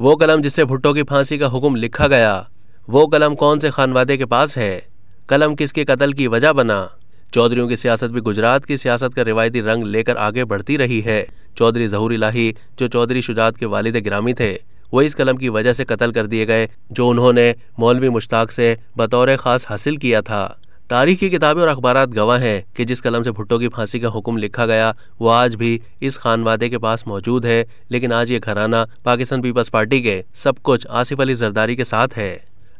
वो कलम जिससे भुट्टो की फांसी का हुक्म लिखा गया वो कलम कौन से खानवादे के पास है कलम किसके कत्ल की वजह बना चौधरी की सियासत भी गुजरात की सियासत का रिवायती रंग लेकर आगे बढ़ती रही है चौधरी जहूर इलाही जो चौधरी शुजात के वालिद ग्रामी थे वो इस कलम की वजह से कत्ल कर दिए गए जो उन्होंने मौलवी मुश्ताक से बतौर ख़ास हासिल किया था तारीख की किताबें और अखबार गवाह हैं कि जिस कलम से भुट्टो की फांसी का हुक्म लिखा गया वो आज भी इस खानवादे के पास मौजूद है लेकिन आज ये घराना पाकिस्तान पीपल्स पार्टी के सब कुछ आसिफ अली जरदारी के साथ है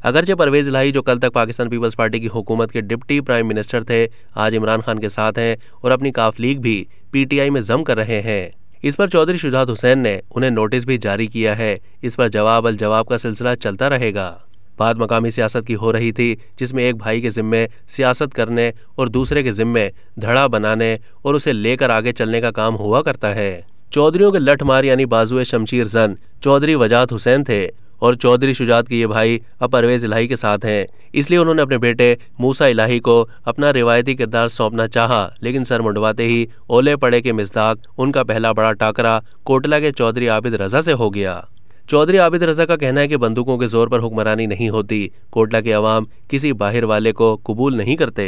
अगरचे परवेज लाही जो कल तक पाकिस्तान पीपल्स पार्टी की हुकूमत के डिप्टी प्राइम मिनिस्टर थे आज इमरान खान के साथ हैं और अपनी काफ लीग भी पीटीआई में जम कर रहे हैं इस पर चौधरी शुजात हुसैन ने उन्हें नोटिस भी जारी किया है इस पर जवाब अल जवाब का सिलसिला चलता रहेगा बात मकामी सियासत की हो रही थी जिसमें एक भाई के ज़िम्मे सियासत करने और दूसरे के ज़िम्मे धड़ा बनाने और उसे लेकर आगे चलने का काम हुआ करता है चौधरीों के लठमार यानी बाजुए शमशीर जन चौधरी वजात हुसैन थे और चौधरी शुजात के ये भाई अब परवेज इलाही के साथ हैं इसलिए उन्होंने अपने बेटे मूसा इलाही को अपना रिवायती किरदार सौंपना चाहा लेकिन सर मुंडवाते ही ओले पड़े के मिजदाक उनका पहला बड़ा टाकरा कोटला के चौधरी आबिद रजा से हो गया चौधरी आबिद रजा का कहना है कि बंदूकों के जोर पर हुक्मरानी नहीं होती कोटला के अवाम किसी बाहर वाले को कबूल नहीं करते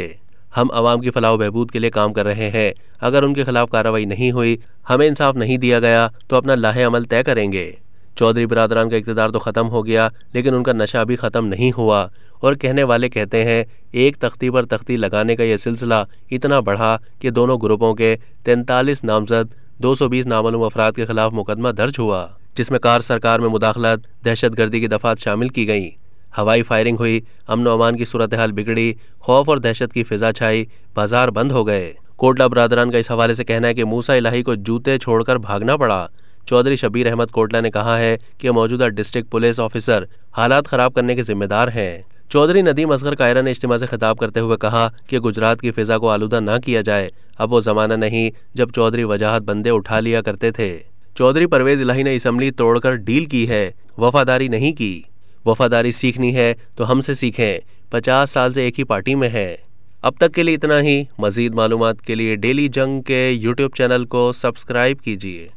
हम अवाम की फलाह बहबूद के लिए काम कर रहे हैं अगर उनके खिलाफ कार्रवाई नहीं हुई हमें इंसाफ नहीं दिया गया तो अपना लाहे अमल तय करेंगे चौधरी बरदरान का इकतदार तो ख़त्म हो गया लेकिन उनका नशा भी ख़त्म नहीं हुआ और कहने वाले कहते हैं एक तख्ती पर तख्ती लगाने का यह सिलसिला इतना बढ़ा कि दोनों ग्रुपों के तैंतालीस नामजद 220 नामलूम अफराद के खिलाफ मुकदमा दर्ज हुआ जिसमें कार सरकार में मुदाखलत दहशतगर्दी की दफात शामिल की गई हवाई फायरिंग हुई अमन अमान की सूरत हाल बिगड़ी खौफ और दहशत की फिजा छाई बाजार बंद हो गए कोटला बरदरान का इस हवाले से कहना है कि मूसा इलाही को जूते छोड़कर भागना पड़ा चौधरी शबीर अहमद कोटला ने कहा है कि मौजूदा डिस्ट्रिक्ट पुलिस ऑफिसर हालात खराब करने के जिम्मेदार हैं चौधरी नदीम असगर कायरा ने इज्तिमा से खिताब करते हुए कहा कि गुजरात की फिजा को आलूदा ना किया जाए अब वो ज़माना नहीं जब चौधरी वजाहत बंदे उठा लिया करते थे चौधरी परवेज इलाही ने इसम्बली तोड़कर डील की है वफादारी नहीं की वफादारी सीखनी है तो हमसे सीखें पचास साल से एक ही पार्टी में है अब तक के लिए इतना ही मज़ीद मालूम के लिए डेली जंग के यूट्यूब चैनल को सब्सक्राइब कीजिए